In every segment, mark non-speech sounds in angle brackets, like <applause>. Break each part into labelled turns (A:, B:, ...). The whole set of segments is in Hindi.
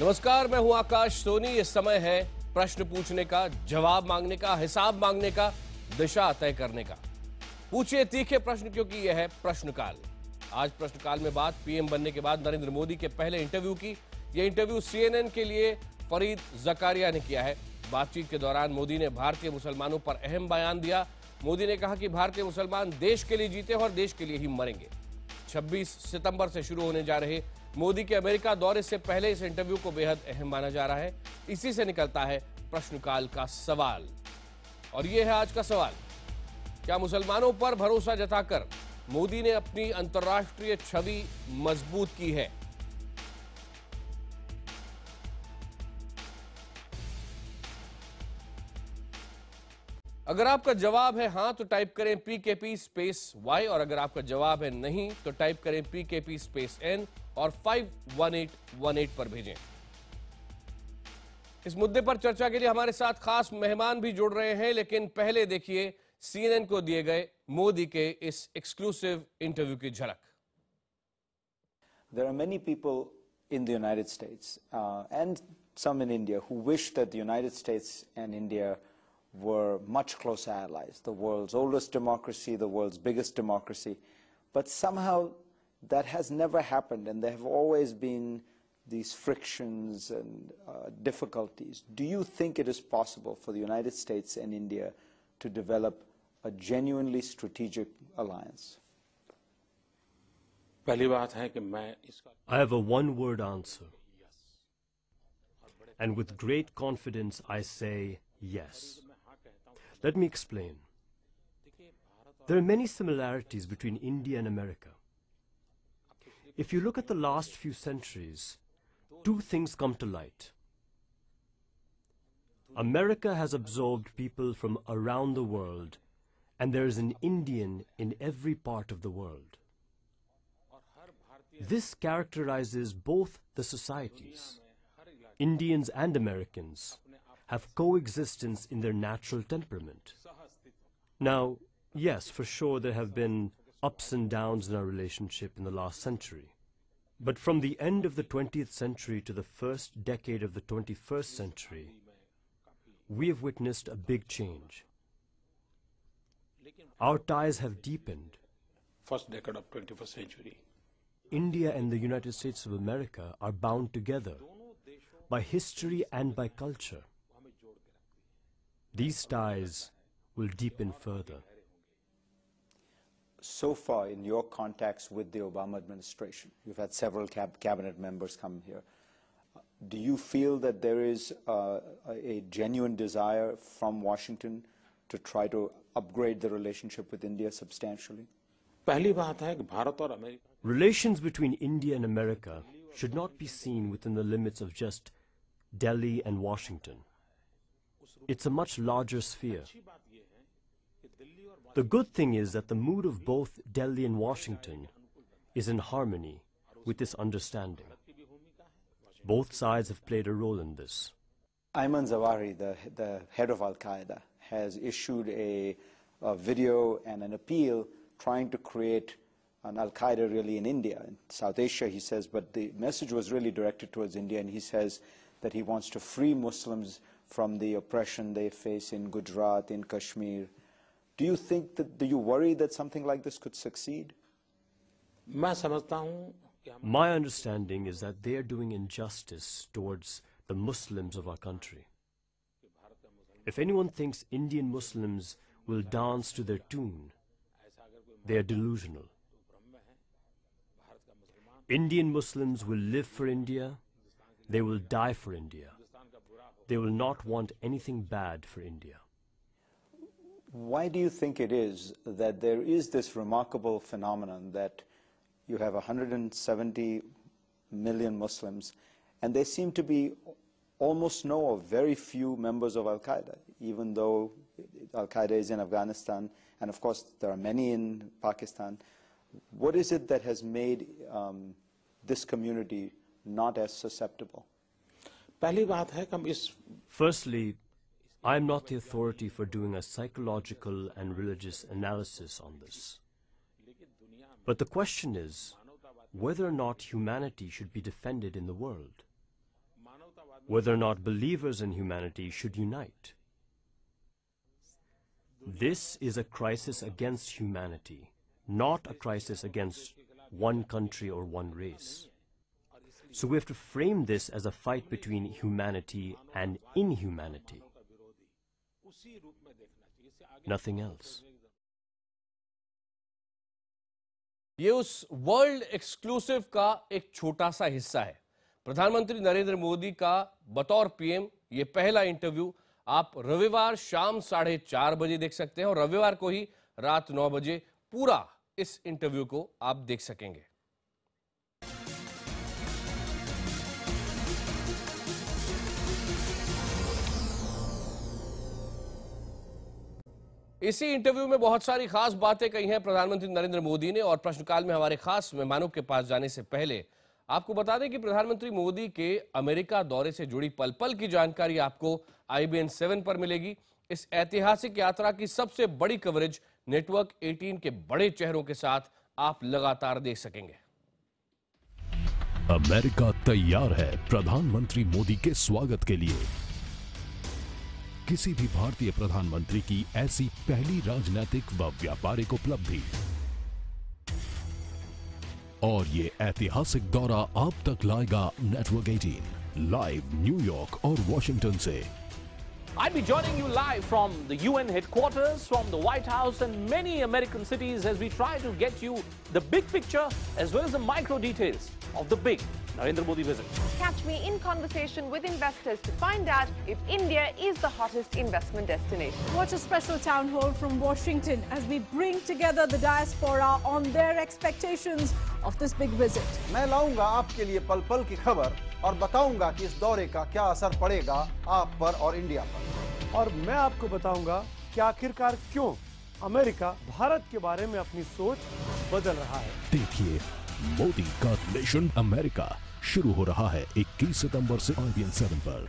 A: नमस्कार मैं हूं आकाश सोनी इस समय है प्रश्न पूछने का जवाब मांगने का हिसाब मांगने का दिशा तय करने का पूछिए तीखे प्रश्न क्योंकि यह है प्रश्नकाल आज प्रश्नकाल में बात पीएम बनने के बाद नरेंद्र मोदी के पहले इंटरव्यू की यह इंटरव्यू सीएनएन के लिए फरीद जकारिया ने किया है बातचीत के दौरान मोदी ने भारतीय मुसलमानों पर अहम बयान दिया मोदी ने कहा कि भारतीय मुसलमान देश के लिए जीते और देश के लिए ही मरेंगे 26 सितंबर से शुरू होने जा रहे मोदी के अमेरिका दौरे से पहले इस इंटरव्यू को बेहद अहम माना जा रहा है इसी से निकलता है प्रश्नकाल का सवाल और यह है आज का सवाल क्या मुसलमानों पर भरोसा जताकर मोदी ने अपनी अंतर्राष्ट्रीय छवि मजबूत की है अगर आपका जवाब है हां तो टाइप करें पीकेपी स्पेस वाई और अगर आपका जवाब है नहीं तो टाइप करें पीकेपी स्पेस एन और एट पर भेजें इस मुद्दे पर चर्चा के लिए हमारे साथ खास मेहमान भी जुड़ रहे हैं लेकिन पहले देखिए सीएनएन को दिए गए मोदी के इस एक्सक्लूसिव इंटरव्यू की झलक
B: there are many people in the United States and some in India who wish that the United States and India were much close allies the world's oldest democracy the world's biggest democracy but somehow That has never happened, and there have always been these frictions and uh, difficulties. Do you think it is possible for the United States and India to develop a genuinely strategic alliance?
C: I have a one word answer. And with great confidence, I say yes. Let me explain. There are many similarities between India and America. If you look at the last few centuries, two things come to light. America has absorbed people from around the world, and there is an Indian in every part of the world. This characterizes both the societies. Indians and Americans have coexistence in their natural temperament. Now, yes, for sure there have been ups and downs in our relationship in the last century. But from the end of the 20th century to the first decade of the 21st century, we have witnessed a big change. Our ties have deepened.
D: First decade of 21st century.
C: India and the United States of America are bound together by history and by culture. These ties will deepen further
B: so far in your contacts with the Obama administration? You've had several cab cabinet members come here. Do you feel that there is uh, a genuine desire from Washington to try to upgrade the relationship with India substantially?
C: Relations between India and America should not be seen within the limits of just Delhi and Washington. It's a much larger sphere. The good thing is that the mood of both Delhi and Washington is in harmony with this understanding. Both sides have played a role in this.
B: Ayman Zawahiri, the, the head of Al Qaeda, has issued a, a video and an appeal trying to create an Al Qaeda really in India, in South Asia, he says, but the message was really directed towards India, and he says that he wants to free Muslims from the oppression they face in Gujarat, in Kashmir, do you think that, do you worry that something like this could succeed? My
C: understanding is that they are doing injustice towards the Muslims of our country. If anyone thinks Indian Muslims will dance to their tune, they are delusional. Indian Muslims will live for India, they will die for India. They will not want anything bad for India.
B: Why do you think it is that there is this remarkable phenomenon that you have 170 million Muslims, and there seem to be almost no or very few members of Al-Qaeda, even though Al-Qaeda is in Afghanistan, and of course there are many in Pakistan. What is it that has made um, this community not as
C: susceptible? Firstly, I am not the authority for doing a psychological and religious analysis on this. But the question is whether or not humanity should be defended in the world, whether or not believers in humanity should unite. This is a crisis against humanity, not a crisis against one country or one race. So we have to frame this as a fight between humanity and inhumanity.
E: nothing else.
A: ये उस वर्ल्ड एक्सक्लूसिव का एक छोटा सा हिस्सा है प्रधानमंत्री नरेंद्र मोदी का बतौर पीएम ये पहला इंटरव्यू आप रविवार शाम साढ़े चार बजे देख सकते हैं और रविवार को ही रात नौ बजे पूरा इस इंटरव्यू को आप देख सकेंगे इसी इंटरव्यू में बहुत सारी खास बातें कही हैं प्रधानमंत्री नरेंद्र मोदी ने और प्रश्नकाल में हमारे खास मेहमानों के पास जाने से पहले आपको बता दें कि प्रधानमंत्री मोदी के अमेरिका दौरे से जुड़ी पल पल की जानकारी आपको आई बी सेवन पर मिलेगी इस ऐतिहासिक यात्रा की सबसे बड़ी कवरेज नेटवर्क 18 के बड़े चेहरों के साथ आप लगातार देख सकेंगे
C: अमेरिका तैयार है
F: प्रधानमंत्री मोदी के स्वागत के लिए किसी भी भारतीय प्रधानमंत्री की ऐसी पहली राजनीतिक व व्यापारिक उपलब्धि और ये ऐतिहासिक दौरा आप तक लाएगा नेटवर्क 18 लाइव न्यूयॉर्क और वॉशिंगटन से
A: I'll be joining you live from the UN headquarters, from the White House and many American cities as we try to get you the big picture as well as the micro details of the big Narendra Modi visit.
B: Catch me in conversation with investors to find out if India is the hottest investment destination.
C: Watch a special town hall from Washington as we bring together the diaspora on their expectations of this big visit.
G: मैं लाऊंगा आपके लिए पल पल की खबर और
F: बताऊंगा कि इस दौरे का क्या असर पड़ेगा आप पर और इंडिया पर और मैं आपको बताऊंगा कि आखिरकार क्यों अमेरिका भारत के बारे में अपनी सोच बदल रहा है देखिए मोदी का नेशन अमेरिका शुरू हो रहा है 21
C: सितंबर से आईबीएन सेवन पर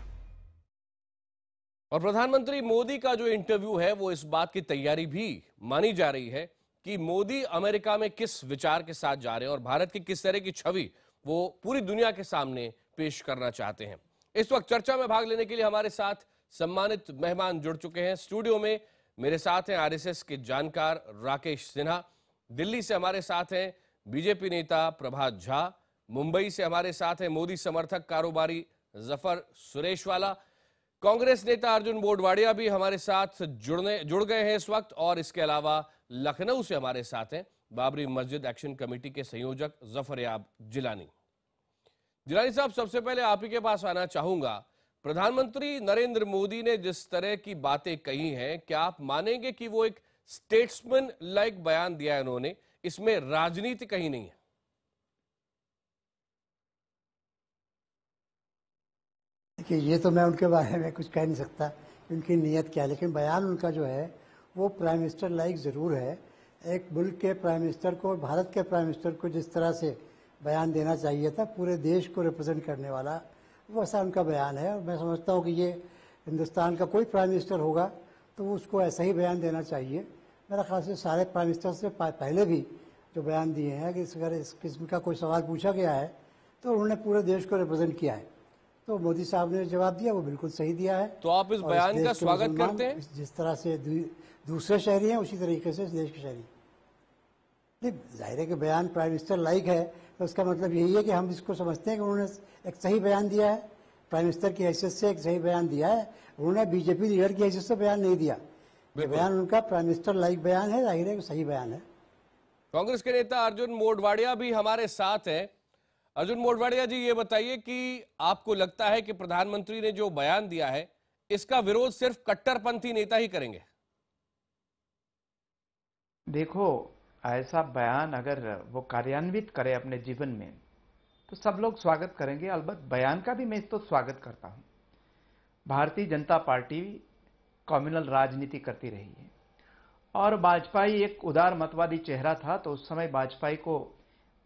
A: और प्रधानमंत्री मोदी का जो इंटरव्यू है वो इस बात की तैयारी भी मानी जा रही है कि मोदी अमेरिका में किस विचार के साथ जा रहे हैं और भारत की किस तरह की छवि वो पूरी दुनिया के सामने पेश करना चाहते हैं इस वक्त चर्चा में भाग लेने के लिए हमारे साथ सम्मानित मेहमान जुड़ चुके हैं स्टूडियो में मेरे साथ हैं आरएसएस के जानकार राकेश सिन्हा दिल्ली से हमारे साथ हैं बीजेपी नेता प्रभात झा मुंबई से हमारे साथ हैं मोदी समर्थक कारोबारी जफर सुरेशवाला कांग्रेस नेता अर्जुन बोडवाड़िया भी हमारे साथ जुड़ने जुड़ गए हैं इस वक्त और इसके अलावा लखनऊ से हमारे साथ हैं बाबरी मस्जिद एक्शन कमेटी के संयोजक जफरयाब जिलानी जिलानी साहब सबसे पहले आप ही के पास आना चाहूंगा प्रधानमंत्री नरेंद्र मोदी ने जिस तरह की बातें कही हैं क्या आप मानेंगे कि वो एक स्टेट्समैन लाइक बयान दिया है उन्होंने इसमें राजनीति कहीं नहीं है
H: देखिए ये तो मैं उनके बारे में कुछ कह नहीं सकता उनकी नीयत क्या है लेकिन बयान उनका जो है वो प्राइम मिनिस्टर लाइक ज़रूर है एक मुल्क के प्राइम मिनिस्टर को भारत के प्राइम मिनिस्टर को जिस तरह से बयान देना चाहिए था पूरे देश को रिप्रेजेंट करने वाला वो ऐसा उनका बयान है और मैं समझता हूँ कि ये हिंदुस्तान का कोई प्राइम मिनिस्टर होगा तो उसको ऐसा ही बयान देना चाहिए मेरा ख्याल से सारे प्राइम मिनिस्टर से पहले भी जो बयान दिए हैं कि अगर इस किस्म का कोई सवाल पूछा गया है तो उन्होंने पूरे देश को रिप्रेजेंट किया है तो मोदी साहब ने जवाब दिया वो बिल्कुल सही दिया है तो
A: आप इस बयान इस का स्वागत करते हैं
D: जिस
H: तरह से दूसरे शहरी हैं उसी तरीके से इस देश के शहरी नहीं जाहिर है कि बयान प्राइम मिनिस्टर लाइक है तो उसका मतलब यही है कि हम इसको समझते हैं कि उन्होंने एक सही बयान दिया है प्राइम मिनिस्टर की हैसियत से एक सही बयान दिया है उन्होंने बीजेपी लीडर की हैसियत से बयान नहीं दिया ये बयान उनका प्राइम मिनिस्टर लाइक बयान है जाहिर है सही बयान है
A: कांग्रेस के नेता अर्जुन मोडवाड़िया भी हमारे साथ हैं अर्जुन मोडवाड़िया जी ये बताइए कि आपको लगता है कि प्रधानमंत्री ने जो बयान दिया है इसका विरोध सिर्फ कट्टरपंथी नेता ही करेंगे
I: देखो ऐसा बयान अगर वो कार्यान्वित करे अपने जीवन में तो सब लोग स्वागत करेंगे अलबत्त बयान का भी मैं तो स्वागत करता हूं भारतीय जनता पार्टी कॉम्युनल राजनीति करती रही है और वाजपेयी एक उदार मतवादी चेहरा था तो उस समय वाजपेयी को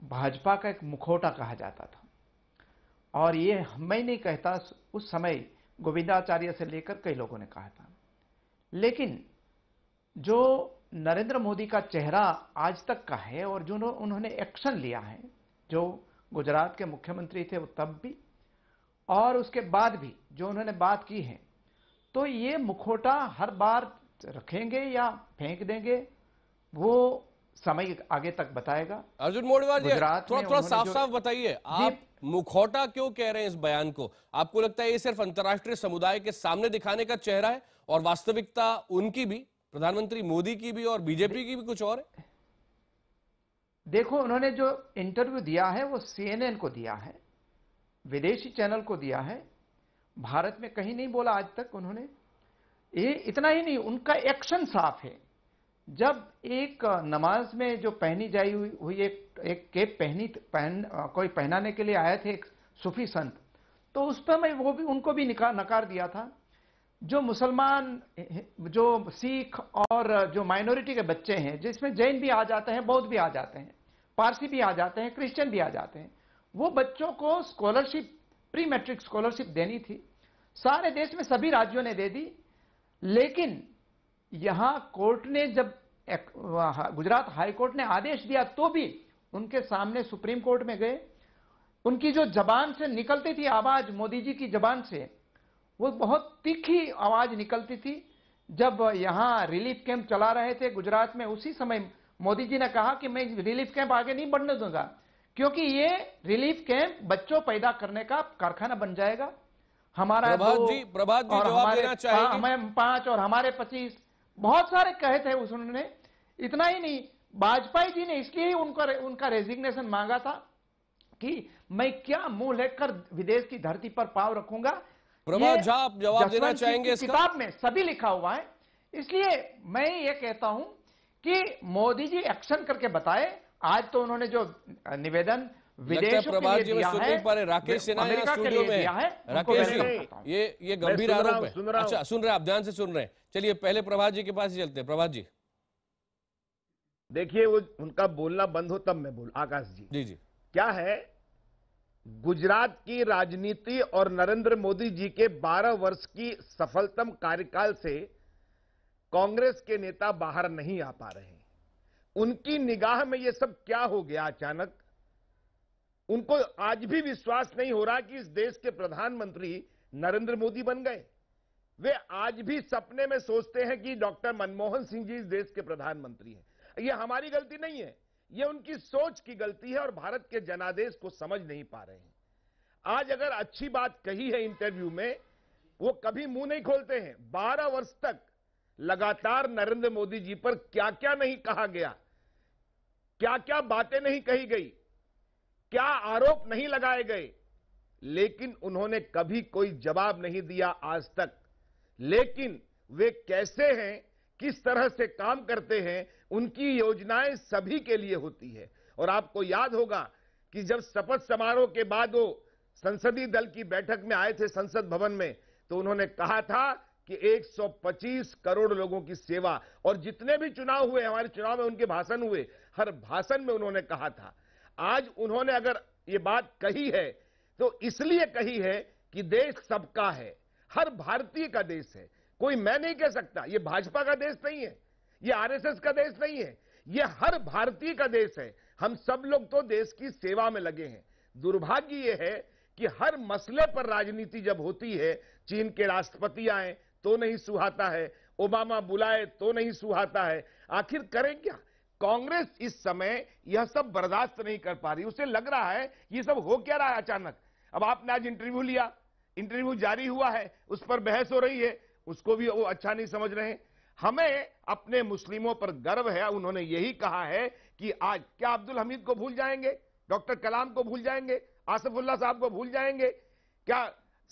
I: भाजपा का एक मुखौटा कहा जाता था और ये मैं नहीं कहता उस समय गोविंदाचार्य से लेकर कई लोगों ने कहा था लेकिन जो नरेंद्र मोदी का चेहरा आज तक का है और जो उन्होंने एक्शन लिया है जो गुजरात के मुख्यमंत्री थे वो तब भी और उसके बाद भी जो उन्होंने बात की है तो ये मुखोटा हर बार रखेंगे या फेंक देंगे वो समय आगे तक बताएगा
A: अर्जुन मोड़वाल थोड़ा थोड़ा साफ साफ बताइए आप मुखौटा क्यों कह रहे हैं इस बयान को आपको लगता है ये सिर्फ अंतर्राष्ट्रीय समुदाय के सामने दिखाने का चेहरा है और वास्तविकता उनकी भी प्रधानमंत्री मोदी की भी और बीजेपी की भी कुछ और है
I: देखो उन्होंने जो इंटरव्यू दिया है वो सीएनएन को दिया है विदेशी चैनल को दिया है भारत में कहीं नहीं बोला आज तक उन्होंने ये इतना ही नहीं उनका एक्शन साफ है जब एक नमाज में जो पहनी जाई हुई, हुई एक एक केप पहनी पहन कोई पहनाने के लिए आए थे एक सूफी संत तो उस पर मैं वो भी उनको भी निकार नकार दिया था जो मुसलमान जो सिख और जो माइनॉरिटी के बच्चे हैं जिसमें जैन भी आ जाते हैं बौद्ध भी आ जाते हैं पारसी भी आ जाते हैं क्रिश्चियन भी आ जाते हैं वो बच्चों को स्कॉलरशिप प्री मैट्रिक स्कॉलरशिप देनी थी सारे देश में सभी राज्यों ने दे दी लेकिन यहां कोर्ट ने जब गुजरात हाईकोर्ट ने आदेश दिया तो भी उनके सामने सुप्रीम कोर्ट में गए उनकी जो जबान से निकलती थी आवाज मोदी जी की जबान से वो बहुत तीखी आवाज निकलती थी जब यहां रिलीफ कैंप चला रहे थे गुजरात में उसी समय मोदी जी ने कहा कि मैं रिलीफ कैंप आगे नहीं बढ़ने दूंगा क्योंकि ये रिलीफ कैंप बच्चों पैदा करने का कारखाना बन जाएगा हमारा प्रभात जी प्रभात जी देना चाहेंगे हमें पांच और हमारे पच्चीस बहुत सारे कहे थे उसने इतना ही नहीं वाजपेयी जी ने इसलिए ही उनका उनका रेजिग्नेशन मांगा था कि मैं क्या मुंह लेकर विदेश की धरती पर पाव रखूंगा जवाब देना चाहेंगे किताब में सभी लिखा हुआ है इसलिए मैं ये कहता हूं कि मोदी जी एक्शन करके बताए आज तो उन्होंने जो निवेदन विदेश प्रभात जी सुन पा रहे राकेश सिन्हा यहाँ स्टूडियो में
A: राकेश जी ये ये गंभीर आरोप है अच्छा सुन रहे आप ध्यान से सुन रहे हैं चलिए पहले प्रभात जी के पास ही चलते
E: हैं प्रभात जी देखिए वो उनका बोलना बंद हो तब मैं बोल आकाश जी जी जी क्या है गुजरात की राजनीति और नरेंद्र मोदी जी के 12 वर्ष की सफलतम कार्यकाल से कांग्रेस के नेता बाहर नहीं आ पा रहे उनकी निगाह में यह सब क्या हो गया अचानक उनको आज भी विश्वास नहीं हो रहा कि इस देश के प्रधानमंत्री नरेंद्र मोदी बन गए वे आज भी सपने में सोचते हैं कि डॉक्टर मनमोहन सिंह जी इस देश के प्रधानमंत्री हैं यह हमारी गलती नहीं है यह उनकी सोच की गलती है और भारत के जनादेश को समझ नहीं पा रहे हैं आज अगर अच्छी बात कही है इंटरव्यू में वो कभी मुंह नहीं खोलते हैं बारह वर्ष तक लगातार नरेंद्र मोदी जी पर क्या क्या नहीं कहा गया क्या क्या बातें नहीं कही गई क्या आरोप नहीं लगाए गए लेकिन उन्होंने कभी कोई जवाब नहीं दिया आज तक लेकिन वे कैसे हैं किस तरह से काम करते हैं उनकी योजनाएं सभी के लिए होती है और आपको याद होगा कि जब शपथ समारोह के बाद वो संसदीय दल की बैठक में आए थे संसद भवन में तो उन्होंने कहा था कि 125 करोड़ लोगों की सेवा और जितने भी चुनाव हुए हमारे चुनाव में उनके भाषण हुए हर भाषण में उन्होंने कहा था आज उन्होंने अगर ये बात कही है तो इसलिए कही है कि देश सबका है हर भारतीय का देश है कोई मैं नहीं कह सकता ये भाजपा का देश नहीं है ये आरएसएस का देश नहीं है ये हर भारतीय का देश है हम सब लोग तो देश की सेवा में लगे हैं दुर्भाग्य ये है कि हर मसले पर राजनीति जब होती है चीन के राष्ट्रपति आए तो नहीं सुहाता है ओबामा बुलाए तो नहीं सुहाता है आखिर करें क्या कांग्रेस इस समय यह सब बर्दाश्त नहीं कर पा रही उसे लग रहा है ये सब हो क्या रहा है अचानक अब आपने आज इंटरव्यू लिया इंटरव्यू जारी हुआ है उस पर बहस हो रही है उसको भी वो अच्छा नहीं समझ रहे हमें अपने मुस्लिमों पर गर्व है उन्होंने यही कहा है कि आज क्या अब्दुल हमीद को भूल जाएंगे डॉक्टर कलाम को भूल जाएंगे आसफुल्ला साहब को भूल जाएंगे क्या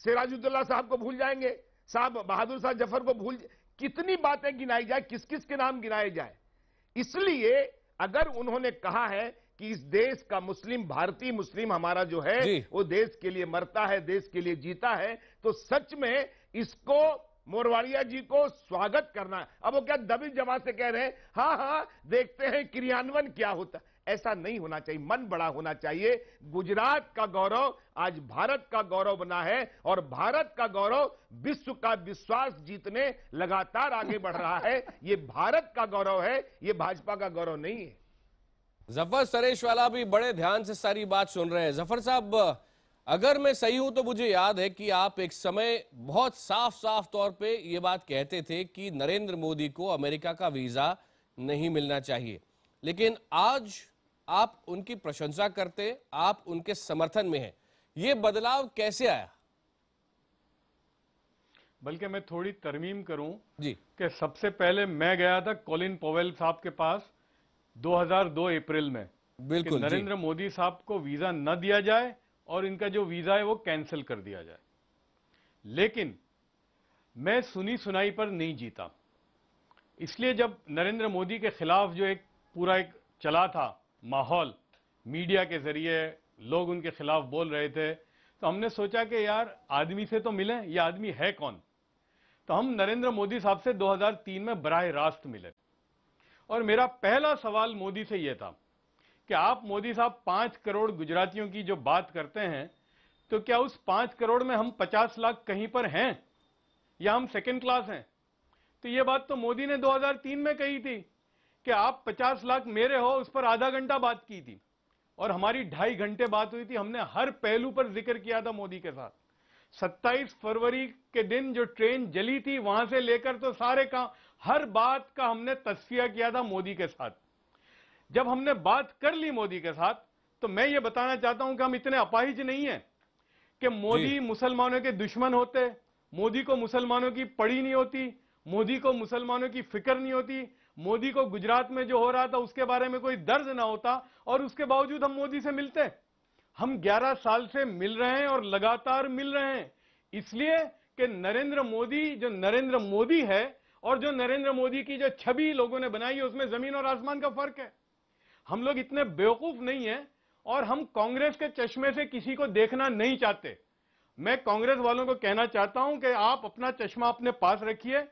E: सिराजुद्दुल्ला साहब को भूल जाएंगे साहब बहादुर शाह जफर को भूल कितनी बातें गिनाई जाए किस किस के नाम गिनाए जाए इसलिए अगर उन्होंने कहा है कि इस देश का मुस्लिम भारतीय मुस्लिम हमारा जो है वो देश के लिए मरता है देश के लिए जीता है तो सच में इसको मोरवाड़िया जी को स्वागत करना है अब वो क्या दबी जमा से कह रहे हैं हाँ हाँ देखते हैं क्रियान्वयन क्या होता ऐसा नहीं होना चाहिए मन बड़ा होना चाहिए गुजरात का गौरव आज भारत का गौरव बना है और भारत का गौरव विश्व का विश्वास जीतने लगातार आगे बढ़ रहा है ये भारत का गौरव है ये भाजपा का गौरव नहीं है जफर सरेश
A: वाला भी बड़े ध्यान से सारी बात सुन रहे हैं जफर साहब अगर मैं सही हूं तो मुझे याद है कि आप एक समय बहुत साफ साफ तौर पे ये बात कहते थे कि नरेंद्र मोदी को अमेरिका का वीजा नहीं मिलना चाहिए लेकिन आज आप उनकी प्रशंसा करते आप उनके समर्थन में हैं ये बदलाव कैसे आया बल्कि मैं थोड़ी तरमीम करूं जी कि सबसे
F: पहले मैं गया था कॉलिन पोवेल साहब के पास 2002 अप्रैल में बिल्कुल नरेंद्र मोदी साहब को वीजा न दिया जाए और इनका जो वीजा है वो कैंसिल कर दिया जाए लेकिन मैं सुनी सुनाई पर नहीं जीता इसलिए जब नरेंद्र मोदी के खिलाफ जो एक पूरा एक चला था माहौल मीडिया के जरिए लोग उनके खिलाफ बोल रहे थे तो हमने सोचा कि यार आदमी से तो मिलें ये आदमी है कौन तो हम नरेंद्र मोदी साहब से 2003 में बरह रास्त मिले और मेरा पहला सवाल मोदी से यह था कि आप मोदी साहब पांच करोड़ गुजरातियों की जो बात करते हैं तो क्या उस पांच करोड़ में हम पचास लाख कहीं पर हैं या हम सेकेंड क्लास हैं तो यह बात तो मोदी ने 2003 में कही थी कि आप 50 लाख मेरे हो उस पर आधा घंटा बात की थी और हमारी ढाई घंटे बात हुई थी हमने हर पहलू पर जिक्र किया था मोदी के साथ 27 फरवरी के दिन जो ट्रेन जली थी वहां से लेकर तो सारे काम हर बात का हमने तस्फिया किया था मोदी के साथ जब हमने बात कर ली मोदी के साथ तो मैं ये बताना चाहता हूं कि हम इतने अपाहिज नहीं है कि मोदी मुसलमानों के दुश्मन होते मोदी को मुसलमानों की पड़ी नहीं होती मोदी को मुसलमानों की फिक्र नहीं होती मोदी को गुजरात में जो हो रहा था उसके बारे में कोई दर्ज ना होता और उसके बावजूद हम मोदी से मिलते हम 11 साल से मिल रहे हैं और लगातार मिल रहे हैं इसलिए कि नरेंद्र मोदी जो नरेंद्र मोदी है और जो नरेंद्र मोदी की जो छवि लोगों ने बनाई है उसमें जमीन और आसमान का फर्क है हम लोग इतने बेवकूफ नहीं है और हम कांग्रेस के चश्मे से किसी को देखना नहीं चाहते मैं कांग्रेस वालों को कहना चाहता हूं कि आप अपना चश्मा अपने पास रखिए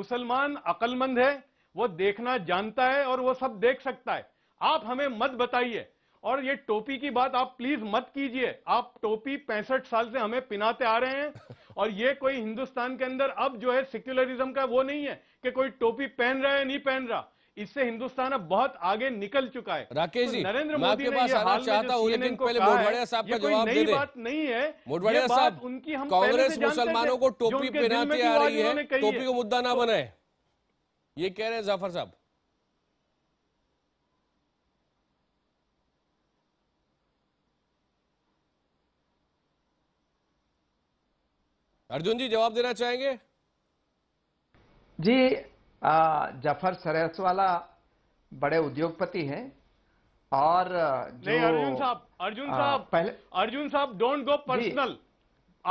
F: मुसलमान अकलमंद है वो देखना जानता है और वो सब देख सकता है आप हमें मत बताइए और ये टोपी की बात आप प्लीज मत कीजिए आप टोपी पैंसठ साल से हमें पिनाते आ रहे हैं <laughs> और ये कोई हिंदुस्तान के अंदर अब जो है सेक्युलरिज्म का वो नहीं है कि कोई टोपी पहन रहा है नहीं पहन रहा इससे हिंदुस्तान अब बहुत आगे निकल चुका है राकेश तो जी तो नरेंद्र मोदी ने ये हाल चाहता हूं लेकिन पहले मोडवाड़िया साहब का जवाब दे दे बात नहीं है मोडवाड़िया साहब उनकी हम कांग्रेस मुसलमानों को टोपी पहनाते आ रही है टोपी को
A: मुद्दा ना तो बनाए ये कह रहे हैं जाफर साहब अर्जुन जी जवाब देना चाहेंगे
I: जी जफर सरेस वाला बड़े उद्योगपति हैं और नहीं अर्जुन साहब
F: अर्जुन साहब पहले अर्जुन साहब डोंट गो पर्सनल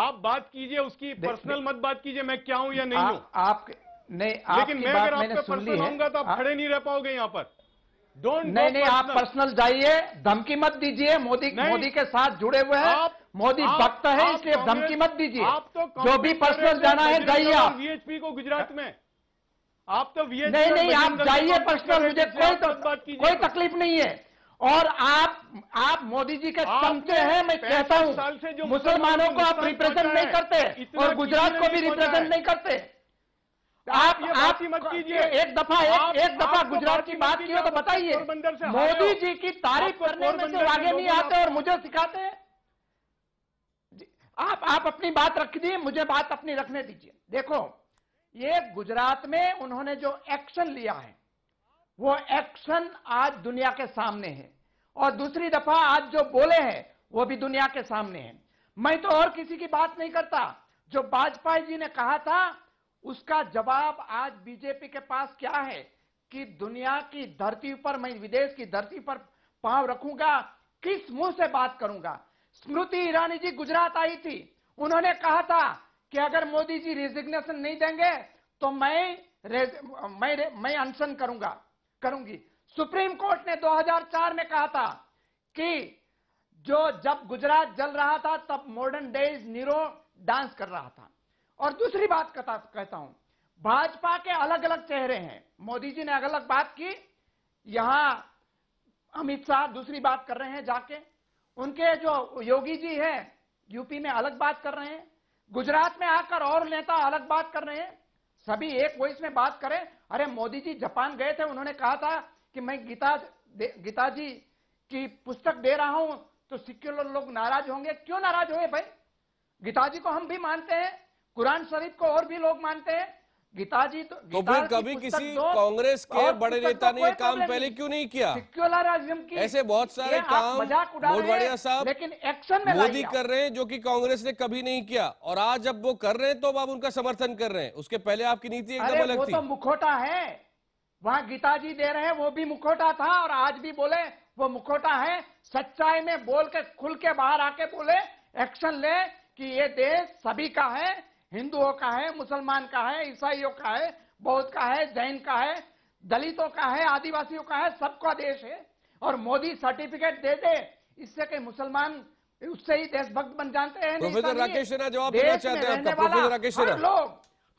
F: आप बात कीजिए उसकी पर्सनल मत बात कीजिए मैं क्या हूं या नहीं हूं
I: आप नहीं लेकिन मैं अगर आपका पर्सनल तो आप खड़े नहीं रह पाओगे यहाँ पर डोंट नहीं नहीं आप पर्सनल जाइए धमकी मत दीजिए मोदी मोदी के साथ जुड़े हुए हैं मोदी भक्त है इसलिए धमकी मत दीजिए आप तो जो भी पर्सनल जाना है जाइए आप
F: वीएचपी को गुजरात में आप तो वीएचपी नहीं नहीं आप जाइए पर्सनल मुझे कोई तो- कोई तो।
I: तकलीफ नहीं है और आप आप मोदी जी के चमचे हैं मैं कहता हूँ मुसलमानों को आप रिप्रेजेंट नहीं करते और गुजरात को भी रिप्रेजेंट नहीं करते आप आप मत कीजिए एक दफा एक एक दफा गुजरात की बात की हो तो बताइए मोदी जी की तारीफ करने में से आगे नहीं आते और मुझे सिखाते हैं आप आप अपनी बात रख दिए मुझे बात अपनी रखने दीजिए देखो ये गुजरात में उन्होंने जो एक्शन लिया है वो एक्शन आज दुनिया के सामने है और दूसरी दफा आज जो बोले हैं वो भी दुनिया के सामने है मैं तो और किसी की बात नहीं करता जो वाजपेयी जी ने कहा था उसका जवाब आज बीजेपी के पास क्या है कि दुनिया की धरती पर मैं विदेश की धरती पर पांव रखूंगा किस मुंह से बात करूंगा स्मृति ईरानी जी गुजरात आई थी उन्होंने कहा था कि अगर मोदी जी रेजिग्नेशन नहीं देंगे तो मैं मैं मैं अनशन करूंगा करूंगी सुप्रीम कोर्ट ने 2004 में कहा था कि जो जब गुजरात जल रहा था तब मॉडर्न डेज नीरो डांस कर रहा था और दूसरी बात कता, कहता हूं भाजपा के अलग अलग चेहरे हैं मोदी जी ने अलग अलग बात की यहां अमित शाह दूसरी बात कर रहे हैं जाके उनके जो योगी जी हैं यूपी में अलग बात कर रहे हैं गुजरात में आकर और नेता अलग बात कर रहे हैं सभी एक वॉइस में बात करें अरे मोदी जी जापान गए थे उन्होंने कहा था कि मैं गीता गीता जी की पुस्तक दे रहा हूं तो सिक्युलर लोग नाराज होंगे क्यों नाराज हुए भाई गीता जी को हम भी मानते हैं कुरान शरीफ को और भी लोग मानते हैं गीताजी तो तो फिर कभी किसी कांग्रेस
A: के बड़े नेता ने ये काम पहले क्यों नहीं किया
I: की ऐसे बहुत सारे काम मोलवाड़िया साहब लेकिन एक्शन में मोदी कर
A: रहे हैं जो कि कांग्रेस ने कभी नहीं किया और आज जब वो कर रहे हैं तो आप उनका समर्थन कर रहे हैं उसके पहले आपकी नीति एकदम अलग थी तो
I: मुखोटा है वहाँ गीताजी दे रहे हैं वो भी मुखोटा था और आज भी बोले वो मुखोटा है सच्चाई में बोल के खुल के बाहर आके बोले एक्शन ले कि ये देश सभी का है हिंदुओं का है मुसलमान का है ईसाइयों का है बौद्ध का है जैन का है दलितों का है आदिवासियों का है सबका देश है और मोदी सर्टिफिकेट दे दे इससे कई मुसलमान उससे ही देशभक्त बन जाते हैं प्रोफेसर राकेश जवाब चाहते हैं राकेश लोग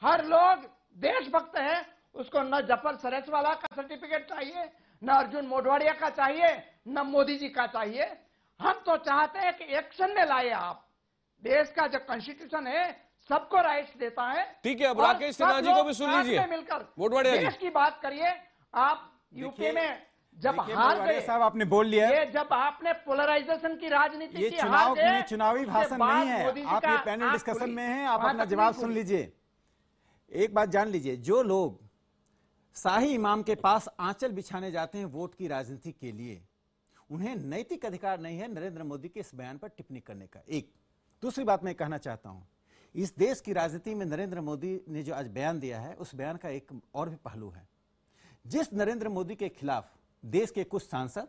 I: हर लोग देशभक्त है उसको न जफर सरेसवाला का सर्टिफिकेट चाहिए न अर्जुन मोडवाड़िया का चाहिए न मोदी जी का चाहिए हम तो चाहते हैं कि एक्शन में लाए आप देश का जो कॉन्स्टिट्यूशन है सबको राइट्स देता है ठीक है अब राकेश सिन्हा जी को भी सुन लीजिए मिलकर वोट देश की बात करिए आप यूपी में जब हार गए साहब आपने बोल लिया ये जब आपने पोलराइजेशन की राजनीति ये की चुनाव हार चुनावी भाषण नहीं है आप ये पैनल डिस्कशन में हैं आप अपना जवाब सुन
G: लीजिए एक बात जान लीजिए जो लोग शाही इमाम के पास आंचल बिछाने जाते हैं वोट की राजनीति के लिए उन्हें नैतिक अधिकार नहीं है नरेंद्र मोदी के इस बयान पर टिप्पणी करने का एक दूसरी बात मैं कहना चाहता हूं इस देश की राजनीति में नरेंद्र मोदी ने जो आज बयान दिया है उस बयान का एक और भी पहलू है जिस नरेंद्र मोदी के खिलाफ देश के कुछ सांसद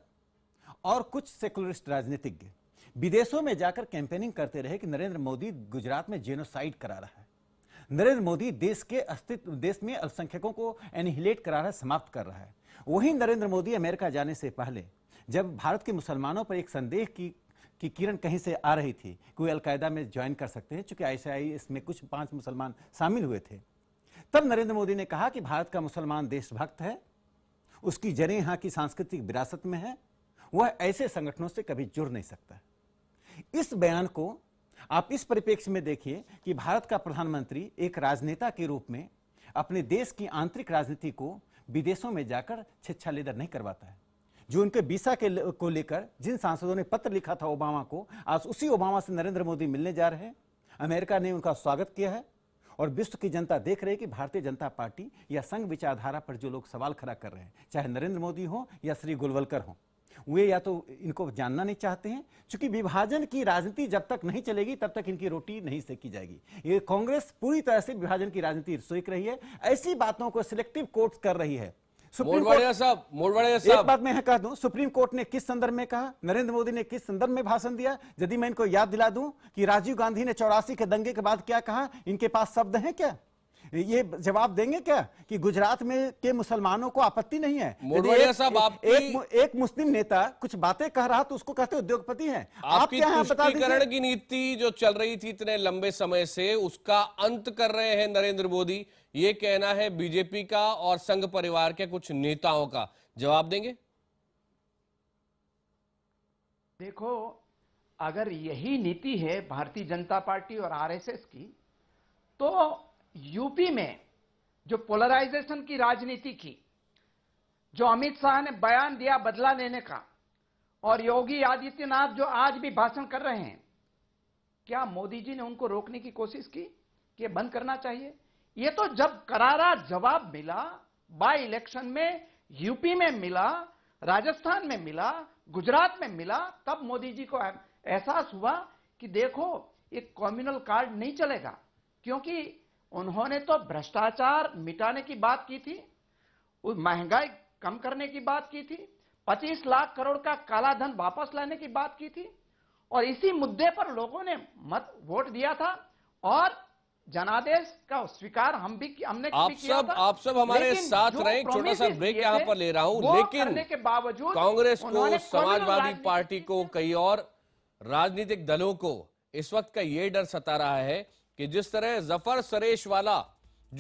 G: और कुछ सेकुलरिस्ट राजनीतिज्ञ विदेशों में जाकर कैंपेनिंग करते रहे कि नरेंद्र मोदी गुजरात में जेनोसाइड करा रहा है नरेंद्र मोदी देश के अस्तित्व देश में अल्पसंख्यकों को एनिहिलेट करा रहा है समाप्त कर रहा है वही नरेंद्र मोदी अमेरिका जाने से पहले जब भारत के मुसलमानों पर एक संदेह की कि किरण कहीं से आ रही थी कोई अलकायदा में ज्वाइन कर सकते हैं चूंकि आई इसमें कुछ पांच मुसलमान शामिल हुए थे तब नरेंद्र मोदी ने कहा कि भारत का मुसलमान देशभक्त है उसकी जड़ें यहाँ की सांस्कृतिक विरासत में है वह ऐसे संगठनों से कभी जुड़ नहीं सकता इस बयान को आप इस परिप्रेक्ष्य में देखिए कि भारत का प्रधानमंत्री एक राजनेता के रूप में अपने देश की आंतरिक राजनीति को विदेशों में जाकर छिच्छा लेदर नहीं करवाता है जो उनके बीसा के को लेकर जिन सांसदों ने पत्र लिखा था ओबामा को आज उसी ओबामा से नरेंद्र मोदी मिलने जा रहे हैं अमेरिका ने उनका स्वागत किया है और विश्व की जनता देख रही है कि भारतीय जनता पार्टी या संघ विचारधारा पर जो लोग सवाल खड़ा कर रहे हैं चाहे नरेंद्र मोदी हो या श्री गुलवलकर हों वे या तो इनको जानना नहीं चाहते हैं क्योंकि विभाजन की राजनीति जब तक नहीं चलेगी तब तक इनकी रोटी नहीं सेकी जाएगी ये कांग्रेस पूरी तरह से विभाजन की राजनीति सोख रही है ऐसी बातों को सिलेक्टिव कोर्ट कर रही है सुप्रीम कोर्ट साहब एक बात मैं कह दूं सुप्रीम कोर्ट ने किस संदर्भ में कहा नरेंद्र मोदी ने किस संदर्भ में भाषण दिया यदि मैं इनको याद दिला दूं कि राजीव गांधी ने चौरासी के दंगे के बाद क्या कहा इनके पास शब्द है क्या ये जवाब देंगे क्या कि गुजरात में के मुसलमानों को आपत्ति नहीं है एक, एक, एक मुस्लिम नेता कुछ बातें कह रहा तो उसको कहते उद्योगपति है आपकी
A: की नीति जो चल रही थी इतने लंबे समय से उसका अंत कर रहे हैं नरेंद्र मोदी ये कहना है बीजेपी का और संघ परिवार के कुछ नेताओं का जवाब देंगे
I: देखो अगर यही नीति है भारतीय जनता पार्टी और आरएसएस की तो यूपी में जो पोलराइजेशन की राजनीति की जो अमित शाह ने बयान दिया बदला लेने का और योगी आदित्यनाथ जो आज भी भाषण कर रहे हैं क्या मोदी जी ने उनको रोकने की कोशिश की कि बंद करना चाहिए यह तो जब करारा जवाब मिला बाय इलेक्शन में यूपी में मिला राजस्थान में मिला गुजरात में मिला तब मोदी जी को एहसास हुआ कि देखो ये कॉम्युनल कार्ड नहीं चलेगा क्योंकि उन्होंने तो भ्रष्टाचार मिटाने की बात की थी महंगाई कम करने की बात की थी 25 लाख करोड़ का काला धन वापस लाने की बात की थी और इसी मुद्दे पर लोगों ने मत वोट दिया था और जनादेश का स्वीकार हम भी हमने आप भी किया सब था। आप सब हमारे साथ रहे छोटा सा ब्रेक यहाँ पर ले रहा हूं लेकिन के बावजूद कांग्रेस को समाजवादी
A: पार्टी को कई और राजनीतिक दलों को इस वक्त का ये डर सता रहा है कि जिस तरह जफर सरेश वाला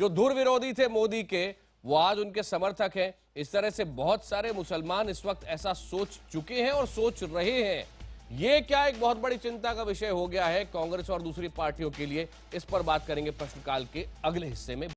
A: जो धुर विरोधी थे मोदी के वो आज उनके समर्थक हैं इस तरह से बहुत सारे मुसलमान इस वक्त ऐसा सोच चुके हैं और सोच रहे हैं ये क्या एक बहुत बड़ी चिंता का विषय हो गया है कांग्रेस और दूसरी पार्टियों के लिए इस पर बात करेंगे प्रश्नकाल के अगले हिस्से में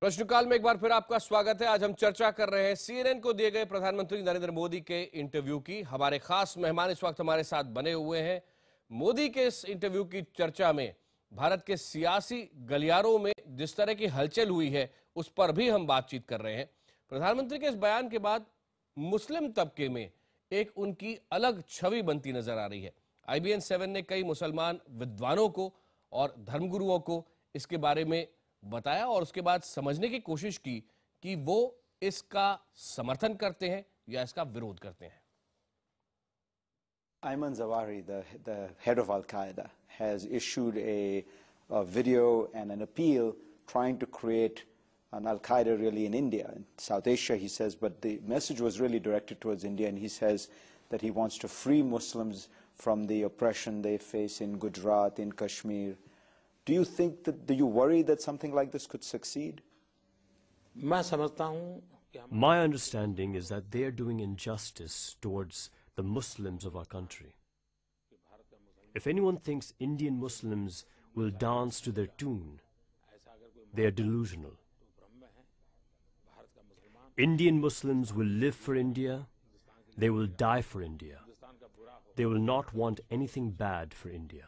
A: प्रश्नकाल में एक बार फिर आपका स्वागत है आज हम चर्चा कर रहे हैं सीएनएन को दिए गए प्रधानमंत्री नरेंद्र मोदी के इंटरव्यू की हमारे खास मेहमान इस वक्त हमारे साथ बने हुए हैं मोदी के इस इंटरव्यू की चर्चा में भारत के सियासी गलियारों में जिस तरह की हलचल हुई है उस पर भी हम बातचीत कर रहे हैं प्रधानमंत्री के इस बयान के बाद मुस्लिम तबके में एक उनकी अलग छवि बनती नजर आ रही है आई सेवन ने कई मुसलमान विद्वानों को और धर्मगुरुओं को इसके बारे में बताया और उसके बाद समझने की कोशिश की कि वो इसका समर्थन करते हैं या इसका विरोध करते हैं
B: Ayman Zawahiri, the, the head of Al Qaeda, has issued a, a, video and an appeal trying to create an Al Qaeda really in India, in South Asia, he says, but the message was really directed towards India, and he says that he wants to free Muslims from the oppression they face in Gujarat, in Kashmir, Do you think that, do you worry that something like this could succeed?
F: My
C: understanding is that they are doing injustice towards the Muslims of our country. If anyone thinks Indian Muslims will dance to their tune, they are delusional. Indian Muslims will live for India, they will die for India. They will not want anything bad for India.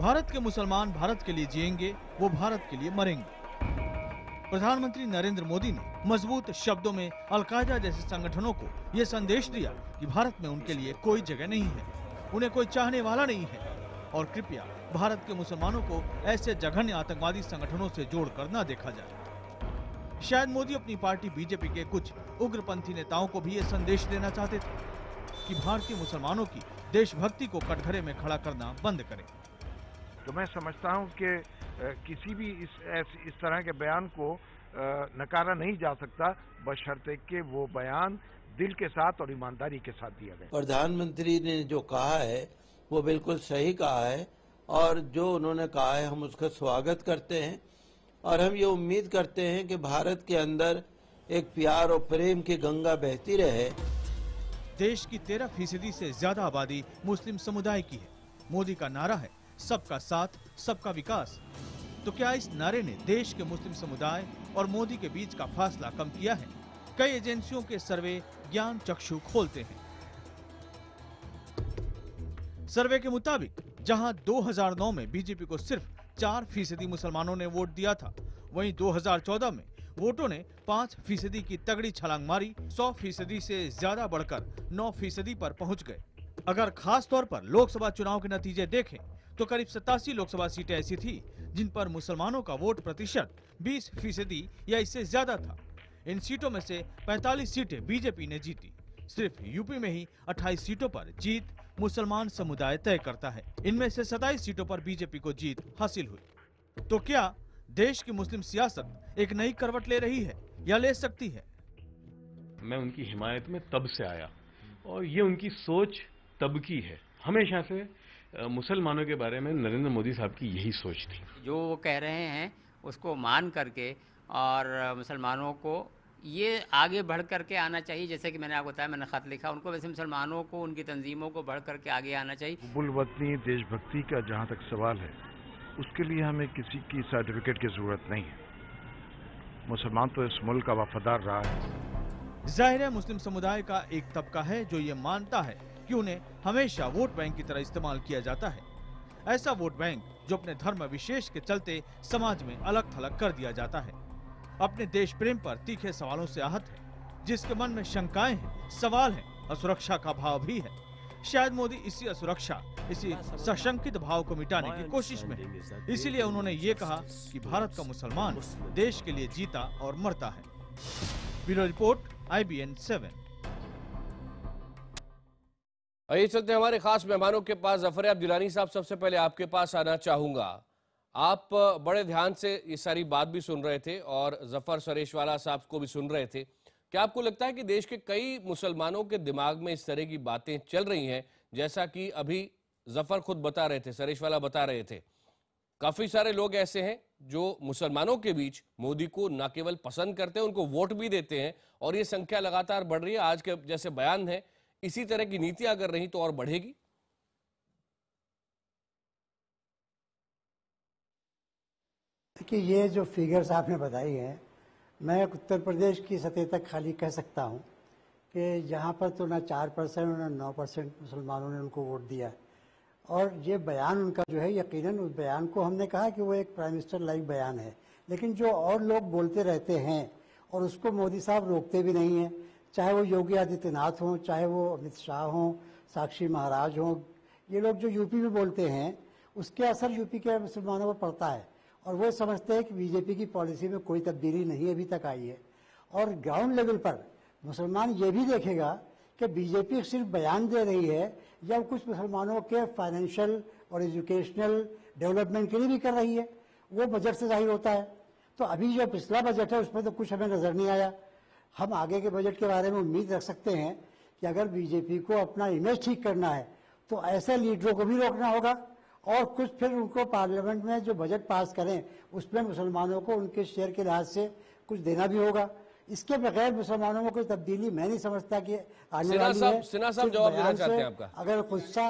C: Bharat के मुसलमान
D: भारत के लिए जिएंगे वो भारत के लिए मरेंगे प्रधानमंत्री नरेंद्र मोदी ने मजबूत शब्दों में अलकायदा जैसे संगठनों को ये संदेश दिया कि भारत में उनके लिए कोई जगह नहीं है उन्हें कोई चाहने वाला नहीं है और कृपया भारत के मुसलमानों को ऐसे जघन्य आतंकवादी संगठनों से जोड़ कर न देखा जाए शायद मोदी अपनी पार्टी बीजेपी के कुछ उग्रपंथी नेताओं को भी ये संदेश देना चाहते थे कि भारतीय मुसलमानों की देशभक्ति को कटघरे में खड़ा करना बंद करें तो मैं समझता
E: हूं कि किसी भी इस इस तरह के बयान को नकारा नहीं जा सकता बशर्ते कि वो बयान दिल के साथ और ईमानदारी के साथ दिया गया
G: प्रधानमंत्री ने जो कहा है वो बिल्कुल सही कहा है और जो उन्होंने कहा है हम उसका स्वागत करते हैं और हम ये उम्मीद करते हैं कि भारत के अंदर
D: एक प्यार और प्रेम की गंगा बहती रहे देश की तेरह फीसदी से ज्यादा आबादी मुस्लिम समुदाय की है मोदी का नारा है सबका साथ सबका विकास तो क्या इस नारे ने देश के मुस्लिम समुदाय और मोदी के बीच का फासला कम किया है कई एजेंसियों के सर्वे ज्ञान चक्षु खोलते हैं सर्वे के मुताबिक जहां 2009 में बीजेपी को सिर्फ चार फीसदी मुसलमानों ने वोट दिया था वहीं 2014 में वोटों ने पाँच फीसदी की तगड़ी छलांग मारी सौ फीसदी से ज्यादा बढ़कर नौ फीसदी पर पहुंच गए अगर खास तौर पर लोकसभा चुनाव के नतीजे देखें तो करीब सतासी लोकसभा सीटें ऐसी थी जिन पर मुसलमानों का वोट प्रतिशत 20 फीसदी या इससे ज्यादा था इन सीटों में से 45 सीटें बीजेपी ने जीती सिर्फ यूपी में ही 28 सीटों पर जीत मुसलमान समुदाय तय करता है इनमें से सताईस सीटों पर बीजेपी को जीत हासिल हुई तो क्या देश की मुस्लिम सियासत एक नई करवट ले रही है या ले सकती है
F: मैं उनकी हिमायत में तब से आया और ये उनकी सोच तब की है हमेशा से मुसलमानों के बारे में नरेंद्र मोदी साहब की यही सोच
A: थी
H: जो वो कह रहे हैं उसको मान करके और मुसलमानों को ये आगे बढ़ करके आना चाहिए जैसे कि मैंने आपको बताया मैंने खत लिखा उनको वैसे मुसलमानों को उनकी तंजीमों को बढ़ करके आगे आना चाहिए
F: बुलवतनी देशभक्ति का जहाँ तक सवाल है
D: उसके लिए हमें किसी की सर्टिफिकेट की ज़रूरत नहीं है मुसलमान तो इस मुल्क का वफादार रहा है जाहिर है मुस्लिम समुदाय का एक तबका है जो ये मानता है कि उन्हें हमेशा वोट बैंक की तरह इस्तेमाल किया जाता है ऐसा वोट बैंक जो अपने धर्म विशेष के चलते समाज में अलग थलग कर दिया जाता है अपने देश प्रेम पर तीखे सवालों से आहत है जिसके मन में शंकाएं हैं सवाल हैं असुरक्षा का भाव भी है शायद मोदी इसी असुरक्षा इसी सशंकित भाव को मिटाने की कोशिश में इसीलिए उन्होंने ये कहा कि भारत का मुसलमान देश के लिए जीता और मरता है
A: bureau report I B N seven आइए चलते हमारे खास मेहमानों के पास जफर अब्दुलानी साहब सबसे पहले आपके पास आना चाहूंगा आप बड़े ध्यान से ये सारी बात भी सुन रहे थे और जफर सरेशवाला साहब को भी सुन रहे थे क्या आपको लगता है कि देश के कई मुसलमानों के दिमाग में इस तरह की बातें चल रही हैं जैसा कि अभी जफर खुद बता रहे थे सरेशवाला बता रहे थे काफी सारे लोग ऐसे हैं जो मुसलमानों के बीच मोदी को न केवल पसंद करते हैं उनको वोट भी देते हैं और ये संख्या लगातार बढ़ रही है आज के जैसे बयान है इसी तरह की नीतियां अगर रही तो और बढ़ेगी
H: देखिए ये जो फिगर्स आपने बताई हैं मैं उत्तर प्रदेश की सतह तक खाली कह सकता हूँ कि यहाँ पर तो ना चार परसेंट ना नौ परसेंट मुसलमानों ने उनको वोट दिया और ये बयान उनका जो है यकीनन उस बयान को हमने कहा कि वो एक प्राइम मिनिस्टर लाइक बयान है लेकिन जो और लोग बोलते रहते हैं और उसको मोदी साहब रोकते भी नहीं हैं चाहे वो योगी आदित्यनाथ हों चाहे वो अमित शाह हों साक्षी महाराज हों ये लोग जो यूपी में बोलते हैं उसके असर यूपी के मुसलमानों पर पड़ता है और वो समझते हैं कि बीजेपी की पॉलिसी में कोई तब्दीली नहीं अभी तक आई है और ग्राउंड लेवल पर मुसलमान ये भी देखेगा कि बीजेपी सिर्फ बयान दे रही है या कुछ मुसलमानों के फाइनेंशियल और एजुकेशनल डेवलपमेंट के लिए भी कर रही है वो बजट से जाहिर होता है तो अभी जो पिछला बजट है उसमें तो कुछ हमें नजर नहीं आया हम आगे के बजट के बारे में उम्मीद रख सकते हैं कि अगर बीजेपी को अपना इमेज ठीक करना है तो ऐसे लीडरों को भी रोकना होगा और कुछ फिर उनको पार्लियामेंट में जो बजट पास करें उसमें मुसलमानों को उनके शेयर के लिहाज से कुछ देना भी होगा इसके बगैर मुसलमानों में कोई तब्दीली मैं नहीं समझता कि आने वाली है सिना साहब जवाब देना चाहते हैं आपका अगर गुस्सा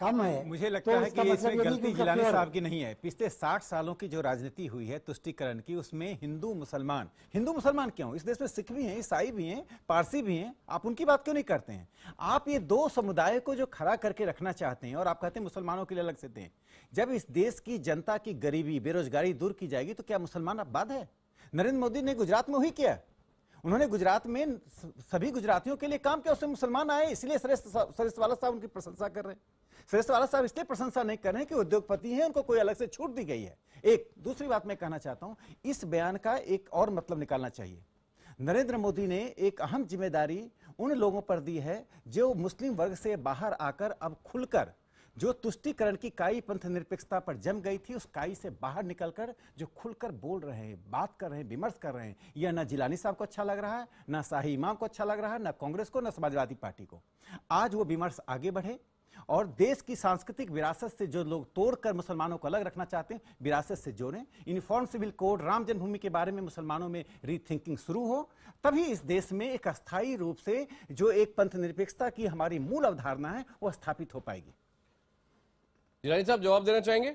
H: कम है मुझे लगता तो है कि मतलब इसमें गलती गिलानी साहब की नहीं है
G: पिछले साठ सालों की जो राजनीति हुई है तुष्टिकरण की उसमें हिंदू मुसलमान हिंदू मुसलमान क्यों इस देश में सिख भी हैं ईसाई भी हैं पारसी भी हैं आप उनकी बात क्यों नहीं करते हैं आप ये दो समुदाय को जो खड़ा करके रखना चाहते हैं और आप कहते हैं मुसलमानों के लिए अलग से दें जब इस देश की जनता की गरीबी बेरोजगारी दूर की जाएगी तो क्या मुसलमान अब बाध है नरेंद्र मोदी ने गुजरात में वही किया उन्होंने गुजरात में सभी गुजरातियों के लिए काम किया उसमें मुसलमान आए इसलिए सरेश वाला साहब उनकी प्रशंसा कर रहे हैं वाला साहब इसलिए प्रशंसा नहीं कर रहे हैं कि उद्योगपति हैं उनको कोई अलग से छूट दी गई है एक दूसरी बात मैं कहना चाहता हूं इस बयान का एक और मतलब निकालना चाहिए नरेंद्र मोदी ने एक अहम जिम्मेदारी उन लोगों पर दी है जो मुस्लिम वर्ग से बाहर आकर अब खुलकर जो तुष्टिकरण की काई पंथ निरपेक्षता पर जम गई थी उस काई से बाहर निकलकर जो खुलकर बोल रहे हैं बात कर रहे हैं विमर्श कर रहे हैं यह ना जिलानी साहब को अच्छा लग रहा है ना शाही इमाम को अच्छा लग रहा है ना कांग्रेस को ना समाजवादी पार्टी को आज वो विमर्श आगे बढ़े और देश की सांस्कृतिक विरासत से जो लोग तोड़कर मुसलमानों को अलग रखना चाहते हैं विरासत से जोड़ें यूनिफॉर्म सिविल कोड राम जन्मभूमि के बारे में मुसलमानों में रीथिंकिंग शुरू हो तभी इस देश में एक अस्थायी रूप से जो एक पंथ निरपेक्षता की हमारी मूल अवधारणा है वो स्थापित हो पाएगी
A: जिलानी साहब जवाब देना चाहेंगे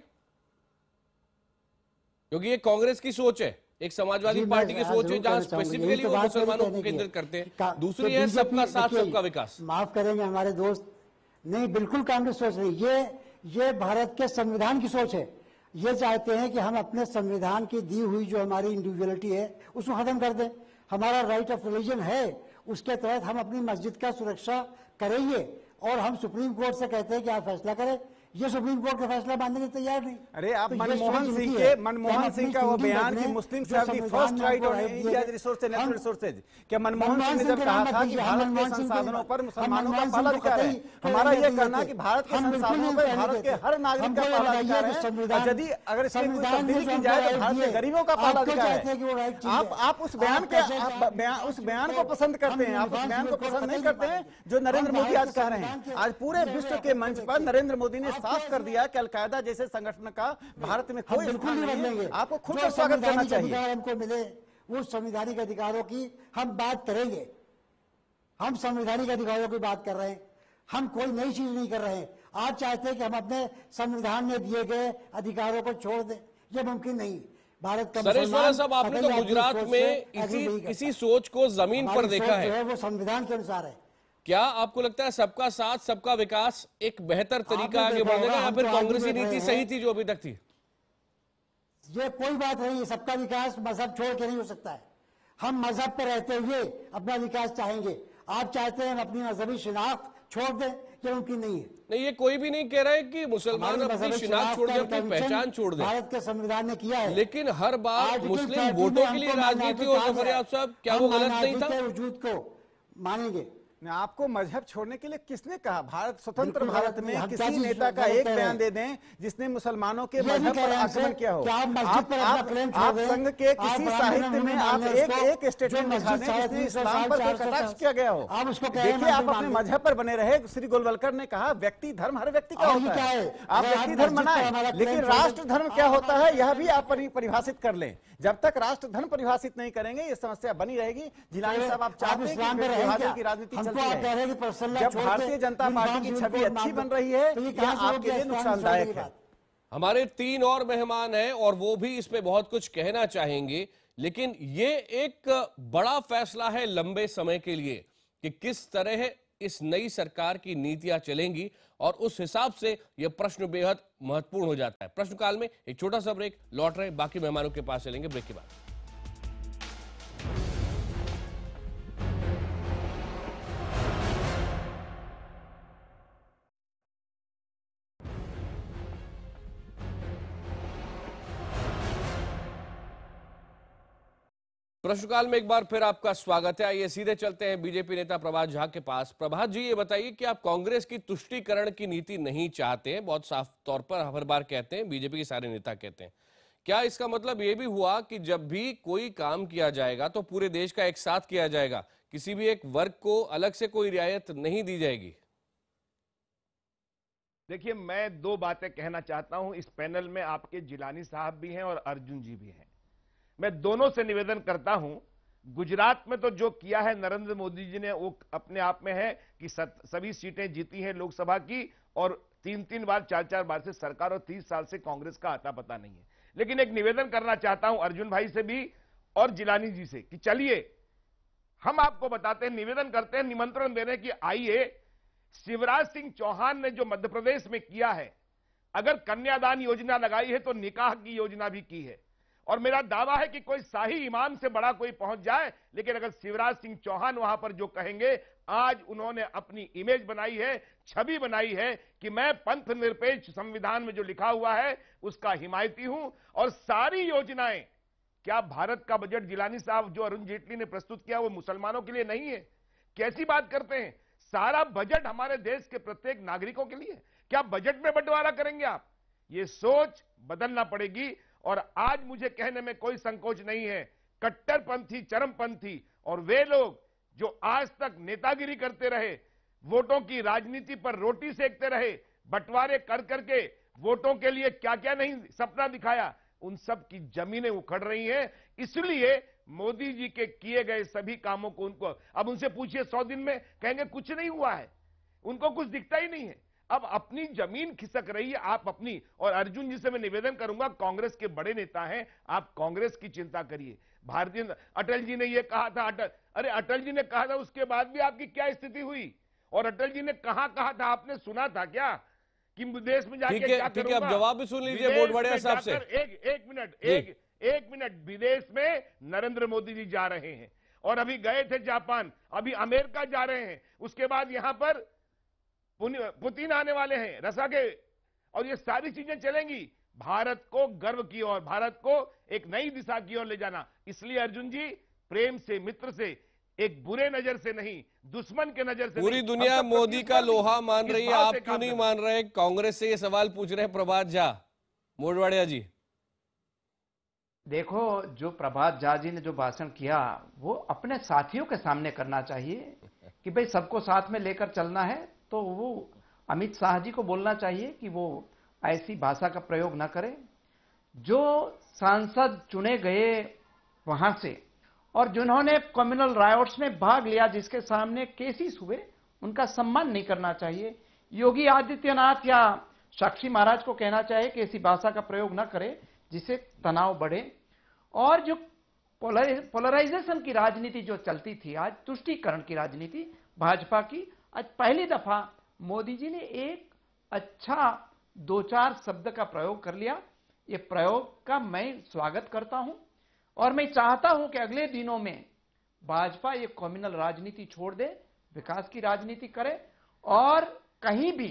A: क्योंकि ये कांग्रेस की सोच है एक समाजवादी पार्टी की हाँ, सोच है जहां स्पेसिफिकली तो वो मुसलमानों को केंद्रित करते हैं दूसरी तो है सबका साथ सबका विकास
H: माफ करेंगे हमारे दोस्त नहीं बिल्कुल कांग्रेस सोच रही ये ये भारत के संविधान की सोच है ये चाहते हैं कि हम अपने संविधान की दी हुई जो हमारी इंडिविजुअलिटी है उसको खत्म कर दें हमारा राइट ऑफ रिलीजन है उसके तहत हम अपनी मस्जिद का सुरक्षा करेंगे और हम सुप्रीम कोर्ट से कहते हैं कि आप फैसला करें ये सुप्रीम कोर्ट का फैसला मानने के तैयार नहीं अरे आप तो मनमोहन सिंह के मनमोहन सिंह का वो बयान कि मुस्लिम से आपकी फर्स्ट राइट और इंडियाज रिसोर्सेज
G: नेचुरल रिसोर्सेज क्या मनमोहन सिंह ने जब कहा था कि भारत के संसाधनों पर मुसलमानों का पहला अधिकार है हमारा ये कहना कि भारत के संसाधनों पर भारत के हर नागरिक का पहला अधिकार है यदि अगर इसमें कोई तब्दीली की जाए तो भारत के गरीबों का पहला अधिकार है आप आप उस बयान के उस बयान को पसंद करते हैं आप उस बयान को पसंद नहीं करते हैं जो नरेंद्र मोदी आज कह रहे हैं आज पूरे विश्व के मंच पर नरेंद्र मोदी ने साफ कर दिया कि अलकायदा जैसे संगठन का भारत में कोई बिल्कुल नहीं बदलेंगे
H: आपको खुद का स्वागत करना चाहिए हमको मिले उस संविधानिक अधिकारों की हम बात करेंगे हम संविधानिक अधिकारों की बात कर रहे हैं हम कोई नई चीज नहीं कर रहे हैं आप चाहते हैं कि हम अपने संविधान में दिए गए अधिकारों को छोड़ दें ये मुमकिन नहीं भारत का सरेश्वर आपने तो गुजरात में इसी इसी सोच
A: को जमीन पर देखा है
H: वो संविधान के अनुसार है
A: क्या आपको लगता है सबका साथ सबका विकास एक बेहतर तरीका आगे बढ़ने का या फिर तो कांग्रेसी नीति सही
H: थी जो अभी तक थी ये कोई बात नहीं सबका विकास मजहब छोड़ के नहीं हो सकता है हम मजहब पर रहते हुए अपना विकास चाहेंगे आप चाहते हैं हम अपनी मजहबी शिनाख्त छोड़ दें ये उनकी
A: नहीं है नहीं ये कोई भी नहीं कह रहा है कि मुसलमान अपनी शिनाख्त छोड़ दें अपनी पहचान छोड़ दें भारत के संविधान ने किया है लेकिन हर बार मुस्लिम वोटों के लिए तो राजनीति हो रही साहब क्या वो गलत नहीं था
G: वजूद को मानेंगे ना आपको मजहब छोड़ने के लिए किसने कहा भारत स्वतंत्र भारत में किसी नेता का एक बयान दे दें जिसने मुसलमानों के मजहब पर आक्रमण किया हो आप आप, आप संघ के किसी साहित्य में आप एक एक स्टेटमेंट जिसने इस्लाम पर कटाक्ष किया गया हो देखिए आप अपने मजहब पर बने रहे श्री गोलवलकर ने कहा व्यक्ति धर्म हर व्यक्ति का होता है आप व्यक्ति धर्म मनाए लेकिन राष्ट्र धर्म क्या होता है यह भी आप परिभाषित कर ले जब तक राष्ट्र धर्म परिभाषित नहीं करेंगे ये समस्या बनी रहेगी जिला तो साहब आप चाहते हैं कि राजनीति तो जब भारतीय जनता पार्टी की छवि अच्छी बन रही है तो आपके लिए नुकसानदायक है
A: हमारे तीन और मेहमान हैं और वो भी इस पे बहुत कुछ कहना चाहेंगे लेकिन ये एक बड़ा फैसला है लंबे समय के लिए कि किस तरह इस नई सरकार की नीतियां चलेंगी और उस हिसाब से यह प्रश्न बेहद महत्वपूर्ण हो जाता है प्रश्नकाल में एक छोटा सा ब्रेक लौट रहे बाकी मेहमानों के पास चलेंगे ब्रेक के बाद प्रश्नकाल में एक बार फिर आपका स्वागत है आइए सीधे चलते हैं बीजेपी नेता प्रभात झा के पास प्रभात जी ये बताइए कि आप कांग्रेस की तुष्टिकरण की नीति नहीं चाहते हैं बहुत साफ तौर पर हर बार कहते हैं बीजेपी के सारे नेता कहते हैं क्या इसका मतलब ये भी हुआ कि जब भी कोई काम किया जाएगा तो पूरे देश का एक साथ किया जाएगा किसी भी एक वर्ग को अलग से कोई रियायत नहीं दी जाएगी
E: देखिए मैं दो बातें कहना चाहता हूं इस पैनल में आपके जिलानी साहब भी हैं और अर्जुन जी भी हैं मैं दोनों से निवेदन करता हूं गुजरात में तो जो किया है नरेंद्र मोदी जी ने वो अपने आप में है कि सभी सीटें जीती हैं लोकसभा की और तीन तीन बार चार चार बार से सरकार और तीस साल से कांग्रेस का आता पता नहीं है लेकिन एक निवेदन करना चाहता हूं अर्जुन भाई से भी और जिलानी जी से कि चलिए हम आपको बताते हैं निवेदन करते हैं निमंत्रण दे रहे हैं कि आइए शिवराज सिंह चौहान ने जो मध्य प्रदेश में किया है अगर कन्यादान योजना लगाई है तो निकाह की योजना भी की है और मेरा दावा है कि कोई शाही इमाम से बड़ा कोई पहुंच जाए लेकिन अगर शिवराज सिंह चौहान वहां पर जो कहेंगे आज उन्होंने अपनी इमेज बनाई है छवि बनाई है कि मैं पंथ निरपेक्ष संविधान में जो लिखा हुआ है उसका हिमायती हूं और सारी योजनाएं क्या भारत का बजट जिलानी साहब जो अरुण जेटली ने प्रस्तुत किया वो मुसलमानों के लिए नहीं है कैसी बात करते हैं सारा बजट हमारे देश के प्रत्येक नागरिकों के लिए क्या बजट में बंटवारा करेंगे आप ये सोच बदलना पड़ेगी और आज मुझे कहने में कोई संकोच नहीं है कट्टरपंथी चरमपंथी और वे लोग जो आज तक नेतागिरी करते रहे वोटों की राजनीति पर रोटी सेकते रहे बंटवारे कर करके वोटों के लिए क्या क्या नहीं सपना दिखाया उन सब की जमीनें उखड़ रही हैं इसलिए मोदी जी के किए गए सभी कामों को उनको अब उनसे पूछिए सौ दिन में कहेंगे कुछ नहीं हुआ है उनको कुछ दिखता ही नहीं है अब अपनी जमीन खिसक रही है आप अपनी और अर्जुन जी से मैं निवेदन करूंगा कांग्रेस के बड़े नेता हैं आप कांग्रेस की चिंता करिए भारतीय अटल जी ने यह कहा था अटल अरे अटल जी ने कहा था उसके बाद भी आपकी क्या स्थिति हुई और अटल जी ने कहा कहा था आपने सुना था क्या कि विदेश में जाके जवाब भी सुन लीजिए बड़े हिसाब से एक एक मिनट एक एक मिनट विदेश में नरेंद्र मोदी जी जा रहे हैं और अभी गए थे जापान अभी अमेरिका जा रहे हैं उसके बाद यहां पर पुतिन आने वाले हैं रसा के और ये सारी चीजें चलेंगी भारत को गर्व की ओर भारत को एक नई दिशा की ओर ले जाना इसलिए अर्जुन जी प्रेम से मित्र से एक बुरे नजर से नहीं दुश्मन के नजर से पूरी दुनिया मोदी का लोहा मान रही है आप क्यों नहीं
A: मान रहे कांग्रेस से ये सवाल पूछ रहे हैं प्रभात झा मोडवाड़िया जी देखो जो प्रभात झा जी ने जो भाषण किया वो अपने साथियों
I: के सामने करना चाहिए कि भाई सबको साथ में लेकर चलना है तो वो अमित शाह जी को बोलना चाहिए कि वो ऐसी भाषा का प्रयोग ना करें जो सांसद चुने गए वहां से और जिन्होंने कम्युनल रायट्स में भाग लिया जिसके सामने केसेस हुए उनका सम्मान नहीं करना चाहिए योगी आदित्यनाथ या साक्षी महाराज को कहना चाहिए कि ऐसी भाषा का प्रयोग ना करें जिससे तनाव बढ़े और जो पोलराइजेशन की राजनीति जो चलती थी आज तुष्टीकरण की राजनीति भाजपा की आज पहली दफा मोदी जी ने एक अच्छा दो चार शब्द का प्रयोग कर लिया ये प्रयोग का मैं स्वागत करता हूं और मैं चाहता हूं कि अगले दिनों में भाजपा ये कॉम्युनल राजनीति छोड़ दे विकास की राजनीति करे और कहीं भी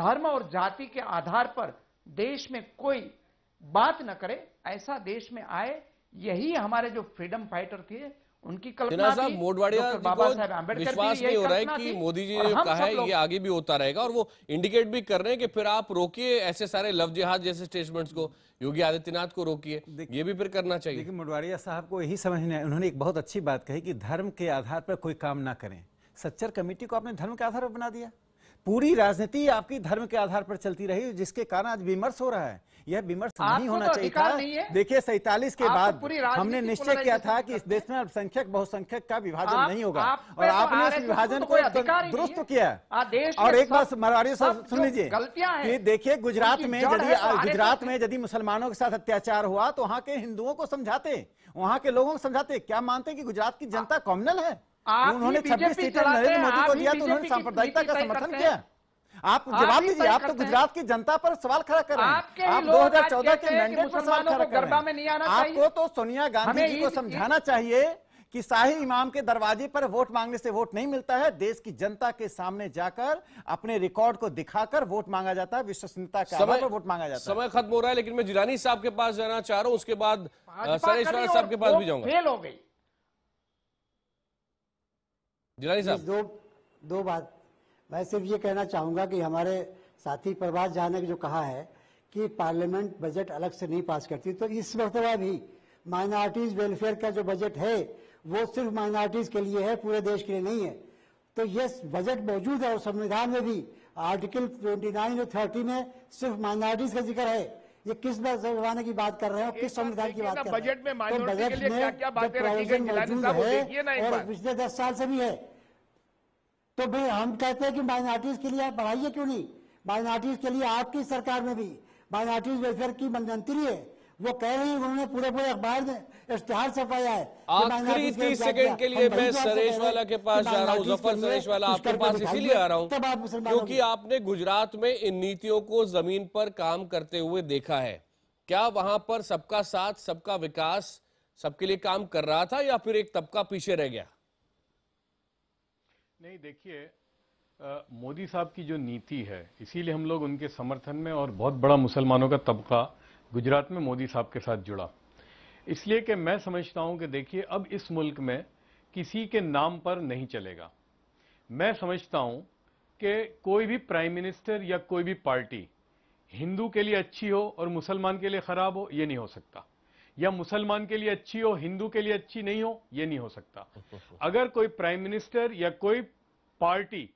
I: धर्म और जाति के आधार पर देश में कोई बात न करे ऐसा देश में आए यही हमारे जो फ्रीडम फाइटर थे उनकी कल्पना साहब मोडवाड़िया बाबा साहब विश्वास नहीं हो रहा है कि मोदी जी ने कहा है ये
A: आगे भी होता रहेगा और वो इंडिकेट भी कर रहे हैं कि फिर आप रोकिए ऐसे सारे लव जिहाद जैसे स्टेटमेंट्स को योगी आदित्यनाथ को रोकिए ये भी फिर करना चाहिए देखिए
G: मोडवाड़िया साहब को यही समझना है उन्होंने एक बहुत अच्छी बात कही कि धर्म के आधार पर कोई काम ना करें सच्चर कमेटी को आपने धर्म के आधार पर बना दिया पूरी राजनीति आपकी धर्म के आधार पर चलती रही जिसके कारण आज विमर्श हो रहा है यह विमर्श नहीं होना तो चाहिए था देखिए सैतालीस के बाद हमने निश्चय किया था कि इस देश में अल्पसंख्यक बहुसंख्यक का विभाजन नहीं होगा और तो आपने इस विभाजन को दुरुस्त किया और एक बात मरवाड़ी साहब सुन लीजिए कि देखिए गुजरात में यदि तो गुजरात में यदि मुसलमानों के साथ अत्याचार हुआ तो वहाँ के हिंदुओं को समझाते वहाँ के लोगों को समझाते क्या मानते कि गुजरात की जनता हाँ। कॉम्युनल है
I: उन्होंने छब्बीस सीटें नरेंद्र मोदी को दिया तो उन्होंने सांप्रदायिकता का समर्थन किया
G: आप जवाब दीजिए आप तो गुजरात की जनता पर सवाल खड़ा कर रहे हैं आप 2014 के मैंडेट पर सवाल खड़ा कर रहे हैं आपको तो सोनिया गांधी जी को समझाना चाहिए कि शाही इमाम के दरवाजे पर वोट मांगने से वोट नहीं मिलता है देश की जनता के सामने जाकर अपने रिकॉर्ड को दिखाकर वोट मांगा जाता है विश्वसनीयता के समय पर वोट मांगा जाता है समय
A: खत्म हो रहा है लेकिन मैं जिलानी साहब के पास जाना चाह रहा हूं उसके बाद सरेश्वर साहब के पास भी जाऊंगा फेल हो गई जुलाई साहब
H: दो दो बात मैं सिर्फ ये कहना चाहूंगा कि हमारे साथी प्रभात झा ने जो कहा है कि पार्लियामेंट बजट अलग से नहीं पास करती तो इस मरतबा भी माइनॉरिटीज वेलफेयर का जो बजट है वो सिर्फ माइनॉरिटीज के लिए है पूरे देश के लिए नहीं है तो ये बजट मौजूद है और संविधान में भी आर्टिकल ट्वेंटी और थर्टी में सिर्फ माइनॉरिटीज का जिक्र है ये किस जमाने की बात कर रहे हैं और किस संविधान की बात कर रहे हैं बजट में तो बजट में प्रोविजन मौजूद है और पिछले दस साल से भी है तो भाई हम कहते हैं कि माइनॉरिटीज के लिए आप बढ़ाइए क्यों नहीं माइनॉरिटीज के लिए आपकी सरकार में भी माइनॉरिटीज वेलफेयर की मंत्री है वो कह रहे हैं उन्होंने पूरे पूरे अखबार में इश्तेहार छपाया है आखिरी तीस सेकंड के लिए मैं
A: सरेश वाला के पास जा रहा हूँ जफर सरेश वाला आपके पास इसीलिए आ रहा हूँ क्योंकि आपने गुजरात में इन नीतियों को जमीन पर काम करते हुए देखा है क्या वहां पर सबका साथ सबका विकास सबके लिए काम कर रहा था या फिर एक तबका पीछे रह गया
F: नहीं देखिए मोदी साहब की जो नीति है इसीलिए हम लोग उनके समर्थन में और बहुत बड़ा मुसलमानों का तबका गुजरात में मोदी साहब के साथ जुड़ा इसलिए कि मैं समझता हूं कि देखिए अब इस मुल्क में किसी के नाम पर नहीं चलेगा मैं समझता हूं कि कोई भी प्राइम मिनिस्टर या कोई भी पार्टी हिंदू के लिए अच्छी हो और मुसलमान के लिए ख़राब हो ये नहीं हो सकता या मुसलमान के लिए अच्छी हो हिंदू के लिए अच्छी नहीं हो ये नहीं हो सकता अगर कोई प्राइम मिनिस्टर या कोई पार्टी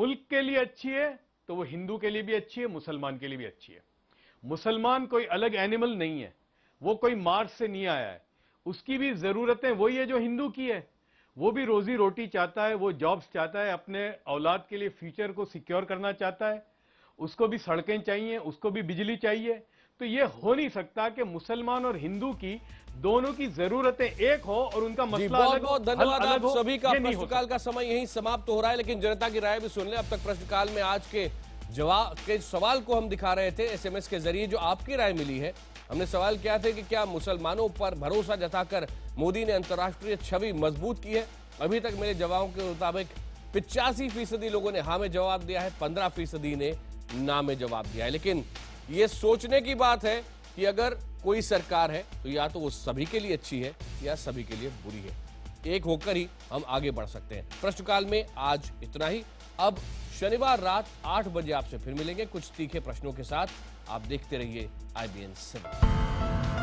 F: मुल्क के लिए अच्छी है तो वो हिंदू के लिए भी अच्छी है मुसलमान के लिए भी अच्छी है मुसलमान कोई अलग एनिमल नहीं है वो कोई मार्स से नहीं आया है उसकी भी ज़रूरतें वही है जो हिंदू की है वो भी रोज़ी रोटी चाहता है वो जॉब्स चाहता है अपने औलाद के लिए फ्यूचर को सिक्योर करना चाहता है उसको भी सड़कें चाहिए उसको भी बिजली चाहिए तो ये हो नहीं सकता कि मुसलमान और हिंदू की दोनों की जरूरतें एक हो और उनका मसला अलग हो धन्यवाद सभी का प्रश्नकाल
A: का समय यही समाप्त हो रहा है लेकिन जनता की राय भी सुन ले अब तक प्रश्नकाल में आज के जवाब के सवाल को हम दिखा रहे थे एसएमएस के जरिए जो आपकी राय मिली है हमने सवाल किया था कि क्या मुसलमानों पर भरोसा जताकर मोदी ने अंतर्राष्ट्रीय छवि मजबूत की है अभी तक मेरे जवाबों के मुताबिक पिचासी फीसदी लोगों ने हाँ में जवाब दिया है पंद्रह फीसदी ने ना में जवाब दिया है लेकिन ये सोचने की बात है कि अगर कोई सरकार है तो या तो वो सभी के लिए अच्छी है या सभी के लिए बुरी है एक होकर ही हम आगे बढ़ सकते हैं प्रश्नकाल में आज इतना ही अब शनिवार रात आठ बजे आपसे फिर मिलेंगे कुछ तीखे प्रश्नों के साथ आप देखते रहिए आईबीएन सेवन